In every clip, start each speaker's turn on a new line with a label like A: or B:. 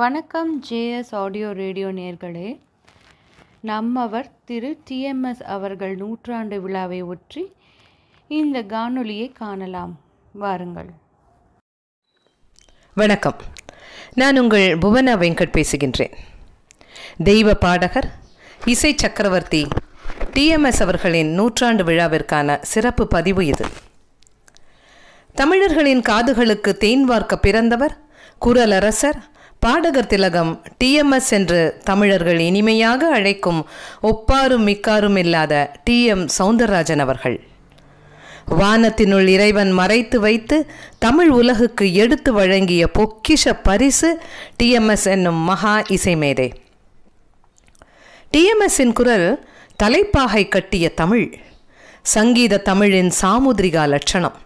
A: வணக்கம் JS audio radio நேர்களே நம்மவர் திரு TMS அவர்கள் நூற்றாண்டு விழாவை ஒற்றி இந்த காணொலியை காணலாம் வாருங்கள் வணக்கம் நான் உங்கள் புவனா வெங்கட் பேசுகின்றேன் தெய்வ பாடகர் இசை சக்கரவர்த்தி டிஎம்எஸ் அவர்களின் நூற்றாண்டு விழாவிற்கான சிறப்பு பதிவு இது தமிழர்களின் காதுகளுக்கு தேன்வார்க்க பிறந்தவர் குரலரசர் பாடகர் திலகம் டிஎம்எஸ் என்று தமிழர்கள் இனிமையாக அழைக்கும் ஒப்பாரும் மிக்காரும் இல்லாத டி எம் சவுந்தரராஜன் அவர்கள் வானத்தினுள் இறைவன் மறைத்து வைத்து தமிழ் உலகுக்கு எடுத்து வழங்கிய பொக்கிஷ பரிசு டிஎம்எஸ் என்னும் மகா இசைமேதே டிஎம்எஸ்ஸின் குரல் தலைப்பாகை கட்டிய தமிழ் சங்கீத தமிழின் சாமுதிரிகா லட்சணம்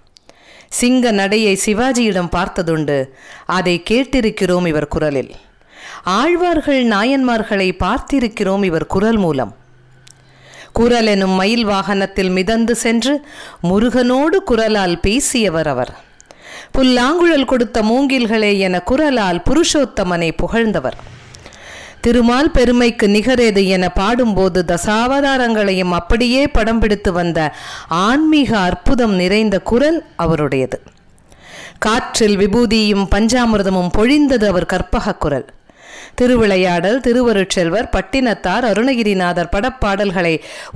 A: சிங்க நடையை சிவாஜியிடம் பார்த்ததுண்டு அதை கேட்டிருக்கிறோம் இவர் குரலில் ஆழ்வார்கள் நாயன்மார்களை பார்த்திருக்கிறோம் இவர் குரல் மூலம் குரல் எனும் மயில் வாகனத்தில் மிதந்து சென்று முருகனோடு குரலால் பேசியவர் அவர் புல்லாங்குழல் கொடுத்த மூங்கில்களே என குரலால் புருஷோத்தமனை புகழ்ந்தவர் திருமால் பெருமைக்கு நிகரேது என பாடும்போது தசாவதாரங்களையும் அப்படியே படம் பிடித்து வந்த ஆன்மீக அற்புதம் நிறைந்த குரல் அவருடையது காற்றில் விபூதியும் பஞ்சாமிர்தமும் பொழிந்தது அவர் கற்பக குரல் திருவிளையாடல் திருவருட்செல்வர் பட்டினத்தார் அருணகிரிநாதர் படப்பாடல்களை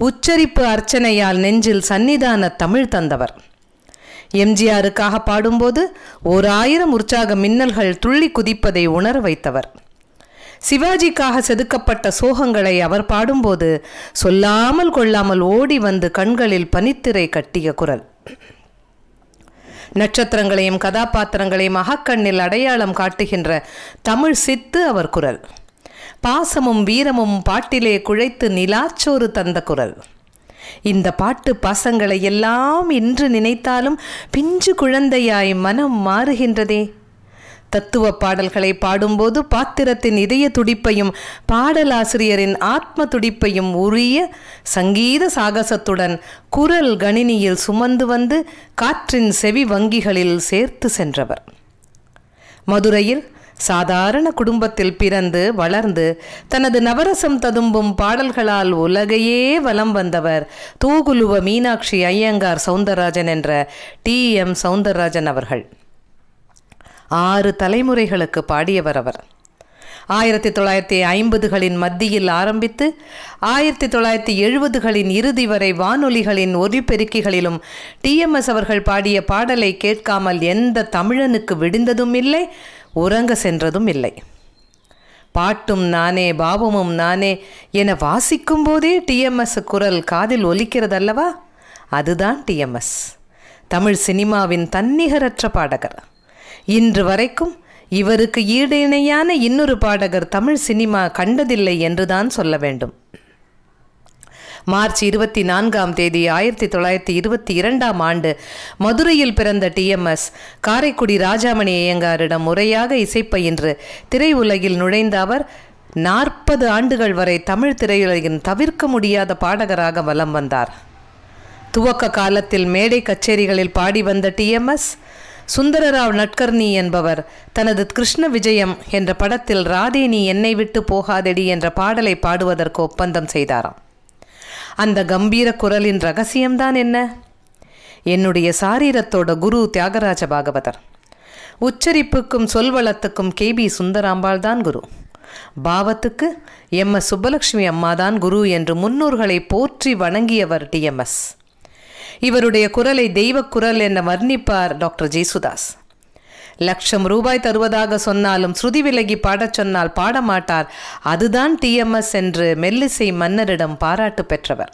A: உச்சரிப்பு அர்ச்சனையால் நெஞ்சில் சன்னிதான தமிழ் தந்தவர் எம்ஜிஆருக்காக பாடும்போது ஓர் ஆயிரம் உற்சாக மின்னல்கள் துள்ளி குதிப்பதை உணர வைத்தவர் சிவாஜிக்காக செதுக்கப்பட்ட சோகங்களை அவர் பாடும்போது சொல்லாமல் கொள்ளாமல் ஓடி வந்து கண்களில் பனித்திரை கட்டிய குரல் நட்சத்திரங்களையும் கதாபாத்திரங்களையும் அகக்கண்ணில் அடையாளம் காட்டுகின்ற தமிழ் சித்து அவர் குரல் பாசமும் வீரமும் பாட்டிலே குழைத்து நிலாச்சோறு தந்த குரல் இந்த பாட்டு பாசங்களை எல்லாம் இன்று நினைத்தாலும் பிஞ்சு குழந்தையாய் மனம் மாறுகின்றதே தத்துவ பாடல்களை பாடும்போது பாத்திரத்தின் இதய துடிப்பையும் பாடலாசிரியரின் ஆத்ம துடிப்பையும் உரிய சங்கீத சாகசத்துடன் குரல் கணினியில் சுமந்து வந்து காற்றின் செவி வங்கிகளில் சேர்த்து சென்றவர் மதுரையில் சாதாரண குடும்பத்தில் பிறந்து வளர்ந்து தனது நவரசம் ததும்பும் பாடல்களால் உலகையே வலம் வந்தவர் தூகுலுவ மீனாட்சி ஐயங்கார் சவுந்தரராஜன் என்ற டி எம் சவுந்தரராஜன் அவர்கள் ஆறு தலைமுறைகளுக்கு பாடியவர் அவர் ஆயிரத்தி தொள்ளாயிரத்தி ஐம்பதுகளின் மத்தியில் ஆரம்பித்து ஆயிரத்தி தொள்ளாயிரத்தி எழுபதுகளின் இறுதி வரை வானொலிகளின் ஒலிபெருக்கிகளிலும் டிஎம்எஸ் அவர்கள் பாடிய பாடலை கேட்காமல் எந்த தமிழனுக்கு விடிந்ததும் இல்லை உறங்க சென்றதும் இல்லை பாட்டும் நானே பாவமும் நானே என வாசிக்கும் போதே டிஎம்எஸ் குரல் காதில் ஒலிக்கிறதல்லவா அதுதான் டிஎம்எஸ் தமிழ் சினிமாவின் தன்னிகரற்ற பாடகர் இன்று வரைக்கும் இவருக்கு ஈடு இணையான இன்னொரு பாடகர் தமிழ் சினிமா கண்டதில்லை என்றுதான் சொல்ல வேண்டும் மார்ச் இருபத்தி நான்காம் தேதி ஆயிரத்தி தொள்ளாயிரத்தி இருபத்தி இரண்டாம் ஆண்டு மதுரையில் பிறந்த டிஎம்எஸ் காரைக்குடி ராஜாமணி ஐயங்காரிடம் முறையாக இசைப்பயின்று திரையுலகில் நுழைந்த அவர் நாற்பது ஆண்டுகள் வரை தமிழ் திரையுலகின் தவிர்க்க முடியாத பாடகராக வலம் வந்தார் துவக்க காலத்தில் மேடை கச்சேரிகளில் பாடி வந்த டிஎம்எஸ் சுந்தரராவ் நட்கர்ணி என்பவர் தனது கிருஷ்ண விஜயம் என்ற படத்தில் ராதே நீ என்னை விட்டு போகாதடி என்ற பாடலை பாடுவதற்கு ஒப்பந்தம் செய்தாராம் அந்த கம்பீர குரலின் ரகசியம்தான் என்ன என்னுடைய சாரீரத்தோட குரு தியாகராஜ பாகவதர் உச்சரிப்புக்கும் சொல்வளத்துக்கும் கே பி சுந்தராம்பாள் தான் குரு பாவத்துக்கு எம் எஸ் சுப்பலட்சுமி அம்மா தான் குரு என்று முன்னோர்களை போற்றி வணங்கியவர் டிஎம்எஸ் இவருடைய குரலை தெய்வ குரல் என வர்ணிப்பார் டாக்டர் ஜெய்சுதாஸ் லட்சம் ரூபாய் தருவதாக சொன்னாலும் ஸ்ருதி விலகி பாடச் சொன்னால் பாடமாட்டார் அதுதான் டிஎம்எஸ் என்று மெல்லிசை மன்னரிடம் பாராட்டு பெற்றவர்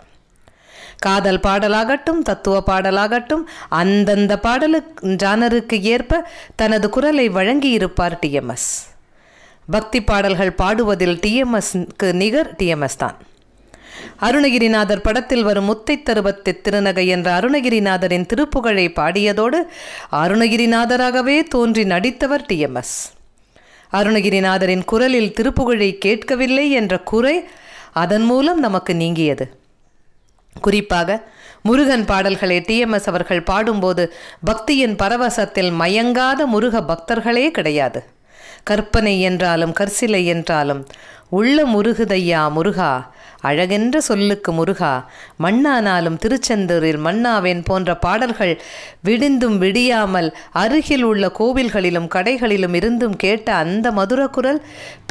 A: காதல் பாடலாகட்டும் தத்துவ பாடலாகட்டும் அந்தந்த பாடலு ஜானருக்கு ஏற்ப தனது குரலை வழங்கியிருப்பார் டிஎம்எஸ் பக்தி பாடல்கள் பாடுவதில் டிஎம்எஸ்க்கு நிகர் டிஎம்எஸ் தான் அருணகிரிநாதர் படத்தில் வரும் முத்தை தருவத்து திருநகை என்ற அருணகிரிநாதரின் திருப்புகழை பாடியதோடு அருணகிரிநாதராகவே தோன்றி நடித்தவர் டிஎம்எஸ் அருணகிரிநாதரின் குரலில் திருப்புகழை கேட்கவில்லை என்ற குறை அதன் மூலம் நமக்கு நீங்கியது குறிப்பாக முருகன் பாடல்களை டிஎம்எஸ் அவர்கள் பாடும்போது பக்தியின் பரவசத்தில் மயங்காத முருக பக்தர்களே கிடையாது கற்பனை என்றாலும் கற்சிலை என்றாலும் உள்ள முருகுதையா முருகா அழகென்ற சொல்லுக்கு முருகா மண்ணானாலும் திருச்செந்தூரில் மண்ணாவேன் போன்ற பாடல்கள் விடிந்தும் விடியாமல் அருகில் உள்ள கோவில்களிலும் கடைகளிலும் இருந்தும் கேட்ட அந்த மதுர குரல்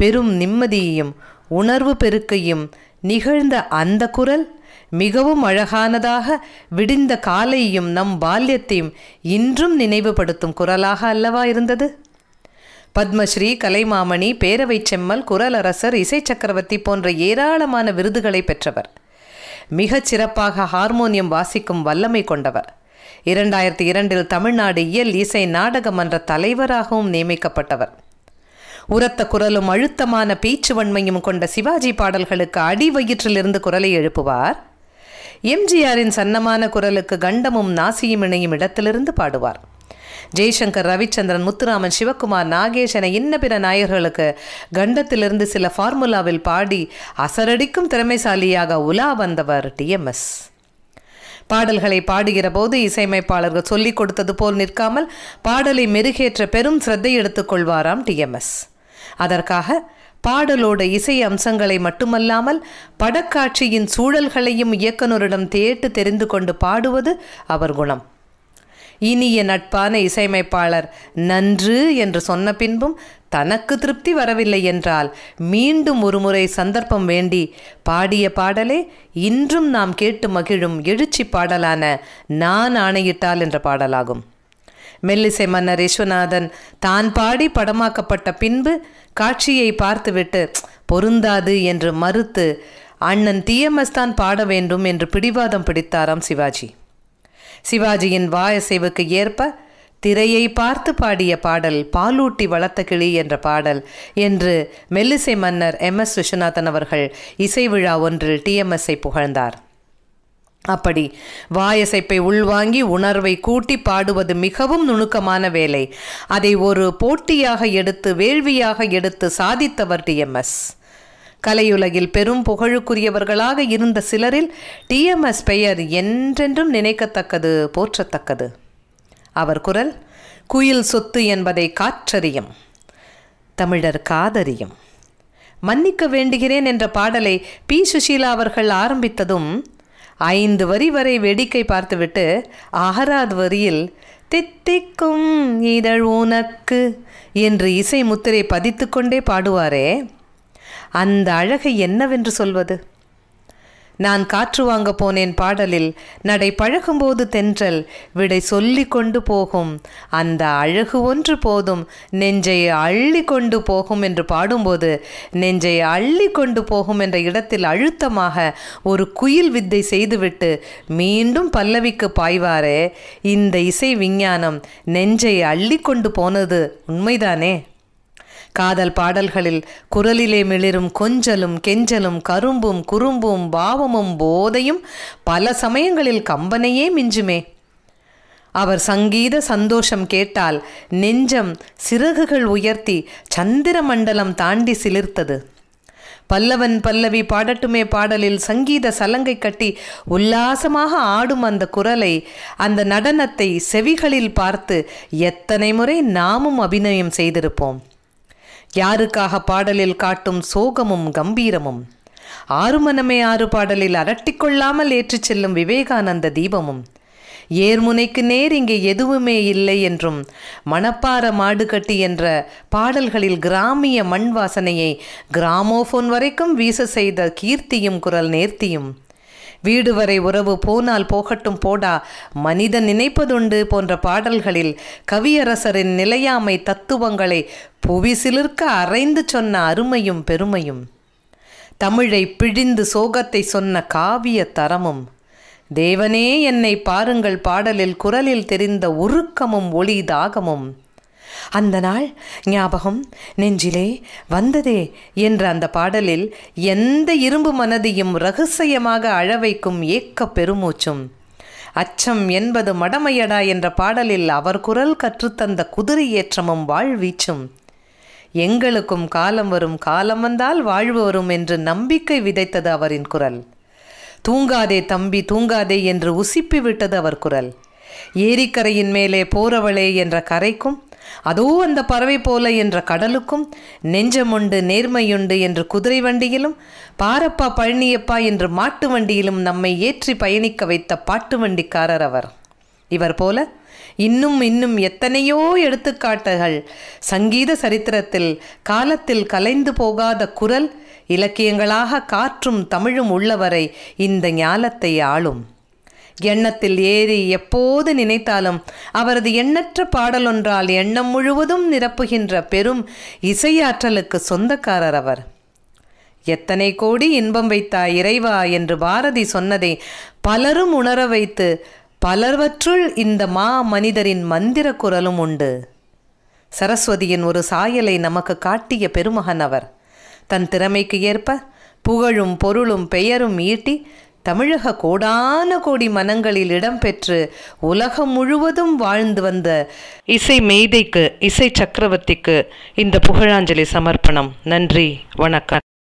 A: பெரும் நிம்மதியையும் உணர்வு பெருக்கையும் நிகழ்ந்த அந்த குரல் மிகவும் அழகானதாக விடிந்த காலையும் நம் பால்யத்தையும் இன்றும் நினைவுபடுத்தும் குரலாக அல்லவா இருந்தது பத்மஸ்ரீ கலைமாமணி பேரவை செம்மல் குரலரசர் இசை சக்கரவர்த்தி போன்ற ஏராளமான விருதுகளை பெற்றவர் மிகச் சிறப்பாக ஹார்மோனியம் வாசிக்கும் வல்லமை கொண்டவர் இரண்டாயிரத்தி இரண்டில் தமிழ்நாடு இயல் இசை நாடக மன்ற தலைவராகவும் நியமிக்கப்பட்டவர் உரத்த குரலும் அழுத்தமான பீச்சு வன்மையும் கொண்ட சிவாஜி பாடல்களுக்கு அடி வயிற்றிலிருந்து குரலை எழுப்புவார் எம்ஜிஆரின் சன்னமான குரலுக்கு கண்டமும் நாசியும் இணையும் இடத்திலிருந்து பாடுவார் ஜெய்சங்கர் ரவிச்சந்திரன் முத்துராமன் சிவகுமார் நாகேஷ் என இன்ன பிற நாயகர்களுக்கு கண்டத்திலிருந்து சில ஃபார்முலாவில் பாடி அசரடிக்கும் திறமைசாலியாக உலா வந்தவர் டிஎம்எஸ் பாடல்களை பாடுகிற போது இசையமைப்பாளர்கள் சொல்லிக் கொடுத்தது போல் நிற்காமல் பாடலை மெருகேற்ற பெரும் சிரத்தை எடுத்துக்கொள்வாராம் டிஎம்எஸ் அதற்காக பாடலோட இசை அம்சங்களை மட்டுமல்லாமல் படக்காட்சியின் சூழல்களையும் இயக்குநரிடம் தேட்டு தெரிந்து கொண்டு பாடுவது அவர் குணம் இனிய நட்பான இசையமைப்பாளர் நன்று என்று சொன்ன பின்பும் தனக்கு திருப்தி வரவில்லை என்றால் மீண்டும் ஒருமுறை சந்தர்ப்பம் வேண்டி பாடிய பாடலே இன்றும் நாம் கேட்டு மகிழும் எழுச்சி பாடலான நான் ஆணையிட்டால் என்ற பாடலாகும் மெல்லிசை மன்னர் விஸ்வநாதன் தான் பாடி படமாக்கப்பட்ட பின்பு காட்சியை பார்த்துவிட்டு பொருந்தாது என்று மறுத்து அண்ணன் தீயமஸ்தான் பாட வேண்டும் என்று பிடிவாதம் பிடித்தாராம் சிவாஜி சிவாஜியின் வாயசைவுக்கு ஏற்ப திரையை பார்த்து பாடிய பாடல் பாலூட்டி வளர்த்த கிளி என்ற பாடல் என்று மெல்லிசை மன்னர் எம் எஸ் விஸ்வநாதன் அவர்கள் இசை விழா ஒன்றில் டிஎம்எஸ்ஐ புகழ்ந்தார் அப்படி வாயசைப்பை உள்வாங்கி உணர்வை கூட்டி பாடுவது மிகவும் நுணுக்கமான வேலை அதை ஒரு போட்டியாக எடுத்து வேள்வியாக எடுத்து சாதித்தவர் டிஎம்எஸ் கலையுலகில் பெரும் புகழுக்குரியவர்களாக இருந்த சிலரில் டிஎம்எஸ் பெயர் என்றென்றும் நினைக்கத்தக்கது போற்றத்தக்கது அவர் குரல் குயில் சொத்து என்பதை காற்றறியும் தமிழர் காதறியும் மன்னிக்க வேண்டுகிறேன் என்ற பாடலை பி சுஷீலா அவர்கள் ஆரம்பித்ததும் ஐந்து வரி வரை வேடிக்கை பார்த்துவிட்டு அகராத் வரியில் தித்திக்கும் இதழ் உனக்கு என்று இசை முத்திரை பதித்துக்கொண்டே பாடுவாரே அந்த அழகை என்னவென்று சொல்வது நான் காற்று வாங்க போனேன் பாடலில் நடை பழகும்போது தென்றல் விடை சொல்லி கொண்டு போகும் அந்த அழகு ஒன்று போதும் நெஞ்சை அள்ளி கொண்டு போகும் என்று பாடும்போது நெஞ்சை அள்ளி கொண்டு போகும் என்ற இடத்தில் அழுத்தமாக ஒரு குயில் வித்தை செய்துவிட்டு மீண்டும் பல்லவிக்கு பாய்வாரே இந்த இசை விஞ்ஞானம் நெஞ்சை அள்ளி கொண்டு போனது உண்மைதானே காதல் பாடல்களில் குரலிலே மிளிரும் கொஞ்சலும் கெஞ்சலும் கரும்பும் குறும்பும் பாவமும் போதையும் பல சமயங்களில் கம்பனையே மிஞ்சுமே அவர் சங்கீத சந்தோஷம் கேட்டால் நெஞ்சம் சிறகுகள் உயர்த்தி சந்திர மண்டலம் தாண்டி சிலிர்த்தது பல்லவன் பல்லவி பாடட்டுமே பாடலில் சங்கீத சலங்கை கட்டி உல்லாசமாக ஆடும் அந்த குரலை அந்த நடனத்தை செவிகளில் பார்த்து எத்தனை முறை நாமும் அபிநயம் செய்திருப்போம் யாருக்காக பாடலில் காட்டும் சோகமும் கம்பீரமும் ஆறு மனமே ஆறு பாடலில் அரட்டிக்கொள்ளாமல் ஏற்றிச் செல்லும் விவேகானந்த தீபமும் ஏர்முனைக்கு நேர் இங்கே எதுவுமே இல்லை என்றும் மணப்பார மாடுகட்டி என்ற பாடல்களில் கிராமிய மண் வாசனையை கிராமோஃபோன் வரைக்கும் வீச செய்த கீர்த்தியும் குரல் நேர்த்தியும் வீடு வரை உறவு போனால் போகட்டும் போடா மனிதன் நினைப்பதுண்டு போன்ற பாடல்களில் கவியரசரின் நிலையாமை தத்துவங்களை புவி சிலிர்க்க அரைந்து சொன்ன அருமையும் பெருமையும் தமிழை பிழிந்து சோகத்தை சொன்ன காவிய தரமும் தேவனே என்னை பாருங்கள் பாடலில் குரலில் தெரிந்த உருக்கமும் ஒளி தாகமும் அந்த நாள் ஞாபகம் நெஞ்சிலே வந்ததே என்ற அந்த பாடலில் எந்த இரும்பு மனதையும் ரகசியமாக அழவைக்கும் ஏக்க பெருமூச்சும் அச்சம் என்பது மடமையடா என்ற பாடலில் அவர் குரல் கற்றுத்தந்த குதிரை ஏற்றமும் வாழ்வீச்சும் எங்களுக்கும் காலம் வரும் காலம் வந்தால் வாழ்வு வரும் என்று நம்பிக்கை விதைத்தது அவரின் குரல் தூங்காதே தம்பி தூங்காதே என்று உசிப்பி விட்டது அவர் குரல் ஏரிக்கரையின் மேலே போறவளே என்ற கரைக்கும் அதோ அந்த பறவை போல என்ற கடலுக்கும் நெஞ்சமுண்டு நேர்மையுண்டு என்று குதிரை வண்டியிலும் பாரப்பா பழனியப்பா என்று மாட்டு வண்டியிலும் நம்மை ஏற்றி பயணிக்க வைத்த பாட்டு வண்டிக்காரர் அவர் இவர் போல இன்னும் இன்னும் எத்தனையோ எடுத்துக்காட்டுகள் சங்கீத சரித்திரத்தில் காலத்தில் கலைந்து போகாத குரல் இலக்கியங்களாக காற்றும் தமிழும் உள்ளவரை இந்த ஞாலத்தை ஆளும் எண்ணத்தில் ஏறி எப்போது நினைத்தாலும் அவரது எண்ணற்ற பாடலொன்றால் எண்ணம் முழுவதும் நிரப்புகின்ற பெரும் இசையாற்றலுக்கு சொந்தக்காரர் அவர் எத்தனை கோடி இன்பம் வைத்தாய் இறைவா என்று பாரதி சொன்னதை பலரும் உணர வைத்து பலர்வற்றுள் இந்த மா மனிதரின் மந்திர குரலும் உண்டு சரஸ்வதியின் ஒரு சாயலை நமக்கு காட்டிய பெருமகன் அவர் தன் திறமைக்கு ஏற்ப புகழும் பொருளும் பெயரும் ஈட்டி தமிழக கோடான கோடி மனங்களில் இடம்பெற்று உலகம் முழுவதும் வாழ்ந்து வந்த இசை மெய்தைக்கு இசை சக்கரவர்த்திக்கு இந்த புகழாஞ்சலி சமர்ப்பணம் நன்றி வணக்கம்